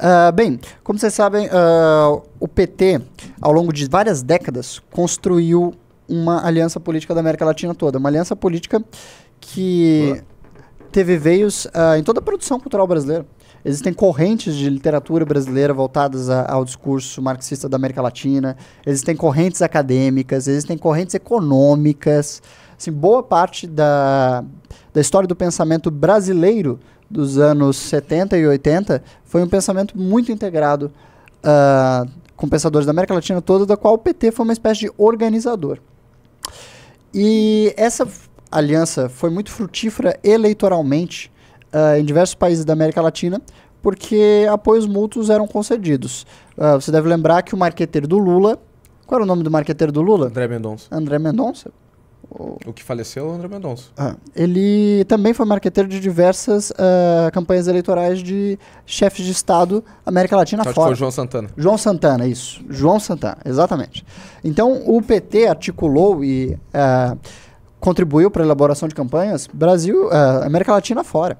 Uh, bem, como vocês sabem, uh, o PT, ao longo de várias décadas, construiu uma aliança política da América Latina toda. Uma aliança política que teve veios uh, em toda a produção cultural brasileira. Existem correntes de literatura brasileira voltadas a, ao discurso marxista da América Latina, existem correntes acadêmicas, existem correntes econômicas. Assim, boa parte da, da história do pensamento brasileiro dos anos 70 e 80 foi um pensamento muito integrado uh, com pensadores da América Latina toda, da qual o PT foi uma espécie de organizador. E essa aliança foi muito frutífera eleitoralmente uh, em diversos países da América Latina, porque apoios mútuos eram concedidos. Uh, você deve lembrar que o marqueteiro do Lula. Qual era o nome do marqueteiro do Lula? André Mendonça. André Mendonça. O, que faleceu é o André Mendonça. Ah, ele também foi marqueteiro de diversas uh, campanhas eleitorais de chefes de Estado América Latina Só fora. Foi João Santana. João Santana, isso. João Santana, exatamente. Então, o PT articulou e uh, contribuiu para a elaboração de campanhas Brasil, uh, América Latina fora.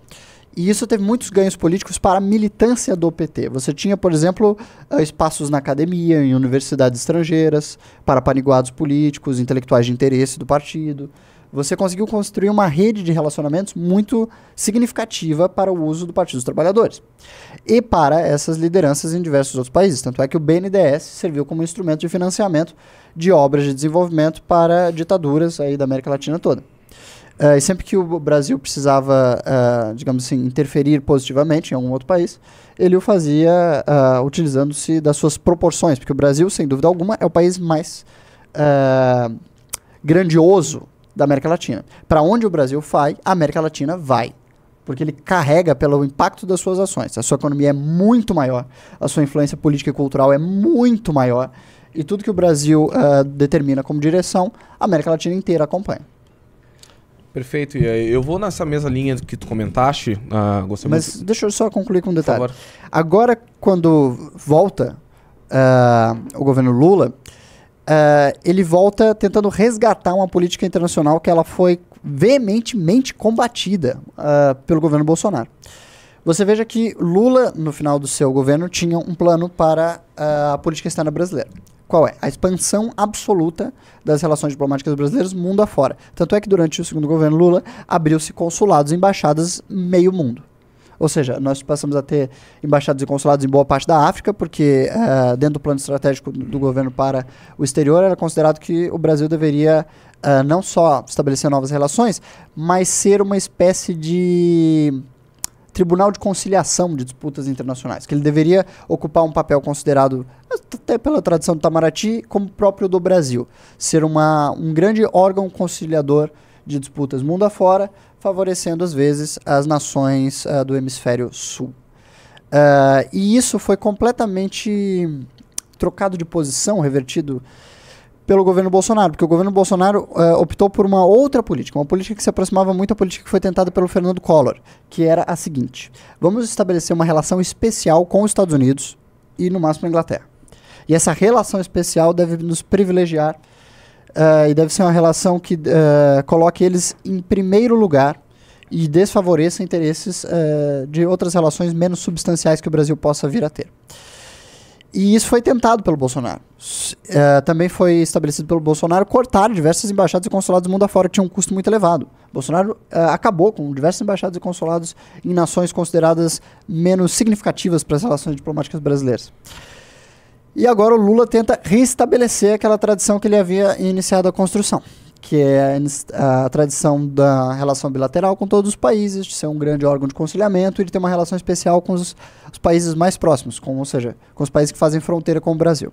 E isso teve muitos ganhos políticos para a militância do PT. Você tinha, por exemplo, eh, espaços na academia, em universidades estrangeiras, para paniguados políticos, intelectuais de interesse do partido. Você conseguiu construir uma rede de relacionamentos muito significativa para o uso do Partido dos Trabalhadores e para essas lideranças em diversos outros países. Tanto é que o BNDES serviu como instrumento de financiamento de obras de desenvolvimento para ditaduras aí da América Latina toda. Uh, e sempre que o Brasil precisava, uh, digamos assim, interferir positivamente em algum outro país, ele o fazia uh, utilizando-se das suas proporções, porque o Brasil, sem dúvida alguma, é o país mais grandioso da América Latina. Para onde o Brasil vai, a América Latina vai. Porque ele carrega pelo impacto das suas ações. A sua economia é muito maior, a sua influência política e cultural é muito maior. E tudo que o Brasil determina como direção, a América Latina inteira acompanha. Perfeito. E aí, eu vou nessa mesma linha que tu comentaste. Uh, gostei Mas muito... deixa eu só concluir com um detalhe. Agora, quando volta uh, o governo Lula, uh, ele volta tentando resgatar uma política internacional que ela foi veementemente combatida pelo governo Bolsonaro. Você veja que Lula, no final do seu governo, tinha um plano para a política externa brasileira qual é? A expansão absoluta das relações diplomáticas brasileiras mundo afora. Tanto é que durante o segundo governo Lula abriu-se consulados e embaixadas meio mundo. Ou seja, nós passamos a ter embaixadas e consulados em boa parte da África, porque uh, dentro do plano estratégico do, do governo para o exterior era considerado que o Brasil deveria uh, não só estabelecer novas relações, mas ser uma espécie de Tribunal de Conciliação de Disputas Internacionais, que ele deveria ocupar um papel considerado, até pela tradição do Itamaraty, como próprio do Brasil, ser uma, um grande órgão conciliador de disputas mundo afora, favorecendo às vezes as nações uh, do hemisfério sul. Uh, e isso foi completamente trocado de posição, revertido pelo governo Bolsonaro, porque o governo Bolsonaro eh, optou por uma outra política, uma política que se aproximava muito da política que foi tentada pelo Fernando Collor, que era a seguinte: vamos estabelecer uma relação especial com os Estados Unidos e, no máximo, a Inglaterra. E essa relação especial deve nos privilegiar uh, e deve ser uma relação que uh, coloque eles em primeiro lugar e desfavoreça interesses de outras relações menos substanciais que o Brasil possa vir a ter. E isso foi tentado pelo Bolsonaro. Uh, também foi estabelecido pelo Bolsonaro cortar diversas embaixadas e consulados do mundo afora, que tinham um custo muito elevado. Bolsonaro uh, acabou com diversas embaixadas e consulados em nações consideradas menos significativas para as relações diplomáticas brasileiras. E agora o Lula tenta restabelecer aquela tradição que ele havia iniciado a construção que é a tradição da relação bilateral com todos os países, de ser um grande órgão de conciliamento e de ter uma relação especial com os, os países mais próximos, com, ou seja, com os países que fazem fronteira com o Brasil.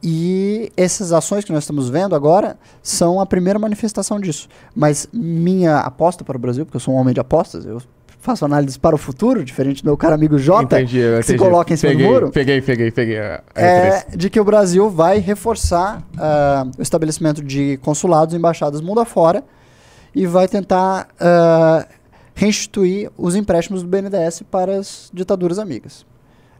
E essas ações que nós estamos vendo agora são a primeira manifestação disso. Mas minha aposta para o Brasil, porque eu sou um homem de apostas, eu faço análise para o futuro, diferente do meu caro amigo Jota, entendi, que se coloca em cima peguei, do muro. Peguei, peguei, peguei. é, de que o Brasil vai reforçar uh, o estabelecimento de consulados e embaixadas mundo afora e vai tentar uh, reinstituir os empréstimos do BNDES para as ditaduras amigas.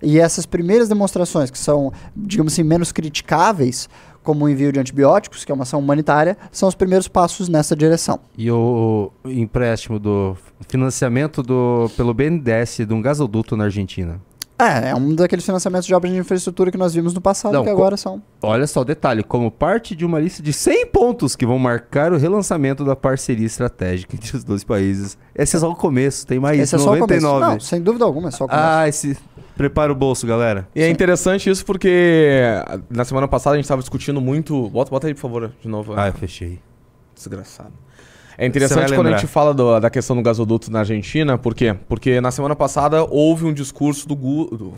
E essas primeiras demonstrações, que são, digamos assim, menos criticáveis, como o envio de antibióticos, que é uma ação humanitária, são os primeiros passos nessa direção. E o empréstimo do financiamento do, pelo BNDES de um gasoduto na Argentina? É, é um daqueles financiamentos de obras de infraestrutura que nós vimos no passado, Não, que agora são. Olha só o detalhe: como parte de uma lista de 100 pontos que vão marcar o relançamento da parceria estratégica entre os dois países. Esse é só o começo, tem mais esse 99. É só o começo. Não, sem dúvida alguma, é só o começo. Ah, esse. Prepara o bolso, galera. E é Sim. é interessante isso porque ah, na semana passada a gente estava discutindo muito. Bota, bota aí, por favor, de novo. Ah, eu fechei. Desgraçado. É interessante quando a gente fala do, da questão do gasoduto na Argentina, por quê? Porque na semana passada houve um discurso do, Gu, do,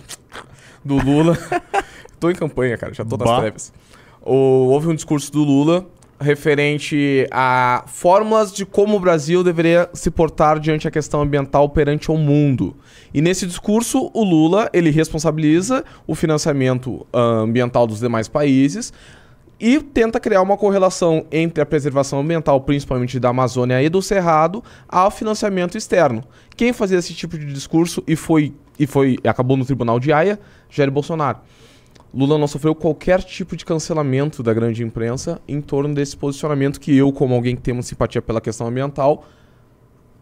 do Lula. tô em campanha, cara, já tô nas trevas. Houve um discurso do Lula referente a fórmulas de como o Brasil deveria se portar diante a questão ambiental perante o mundo. E nesse discurso, o Lula ele responsabiliza o financiamento ah, ambiental dos demais países e tenta criar uma correlação entre a preservação ambiental, principalmente da Amazônia e do Cerrado, ao financiamento externo. Quem fazia esse tipo de discurso e foi e foi acabou no tribunal de Haia, Jair Bolsonaro. Lula não sofreu qualquer tipo de cancelamento da grande imprensa em torno desse posicionamento que eu, como alguém que tem uma simpatia pela questão ambiental,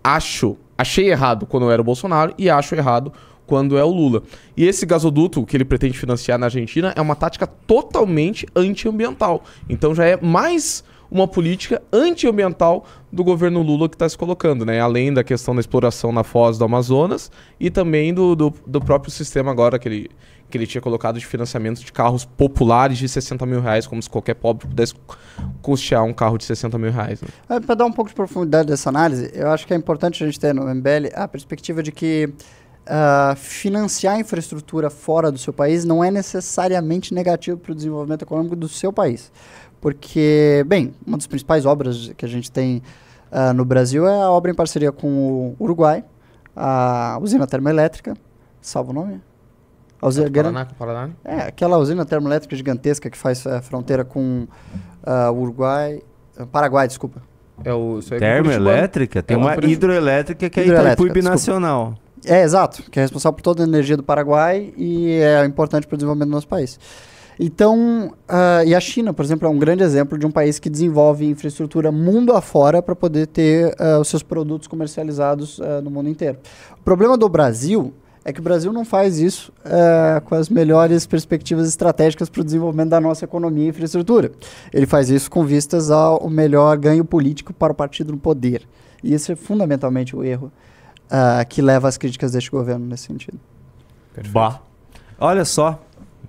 acho, achei errado quando eu era o Bolsonaro e acho errado quando é o Lula. E esse gasoduto que ele pretende financiar na Argentina é uma tática totalmente antiambiental. Então já é mais uma política antiambiental do governo Lula que está se colocando, né? Além da questão da exploração na foz do Amazonas e também do, do, do, próprio sistema agora que ele, que ele tinha colocado de financiamento de carros populares de 60 mil reais, como se qualquer pobre pudesse custear um carro de 60 mil reais. Né? É, Para dar um pouco de profundidade dessa análise, eu acho que é importante a gente ter no MBL a perspectiva de que uh, financiar infraestrutura fora do seu país não é necessariamente negativo para o desenvolvimento econômico do seu país. Porque, bem, uma das principais obras que a gente tem uh, no Brasil é a obra em parceria com o Uruguai, a usina termoelétrica, salvo o nome? A usina Paraná, Paraná. É, aquela usina termoelétrica gigantesca que faz uh, fronteira com uh, Uruguai, Paraguai, desculpa. É o, é Termoelétrica? Tem é uma, uma hidroelétrica que é Itaipu Nacional. É, exato, que é responsável por toda a energia do Paraguai e é importante para o desenvolvimento do nosso país. Então, uh, e a China, por exemplo, é um grande exemplo de um país que desenvolve infraestrutura mundo afora para poder ter uh, os seus produtos comercializados uh, no mundo inteiro. O problema do Brasil é que o Brasil não faz isso com as melhores perspectivas estratégicas para o desenvolvimento da nossa economia e infraestrutura. Ele faz isso com vistas ao melhor ganho político para o partido no poder. E esse é fundamentalmente o erro uh, que leva às críticas deste governo nesse sentido. Perfeito. Bah. Olha só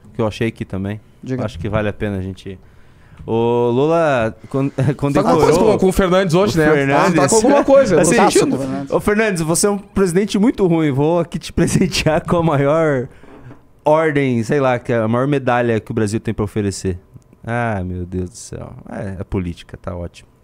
o que eu achei aqui também. Diga. Acho que vale a pena a gente. O Lula con condecorou. Tá com, com o Fernandes hoje, o né? Fernandes. Ah, tá com alguma coisa. assim, tá Fernandes. Ô, Fernandes, você é um presidente muito ruim. Vou aqui te presentear com a maior ordem, sei lá, é a maior medalha que o Brasil tem para oferecer. Ah, meu Deus do céu. É, a é política, tá ótimo.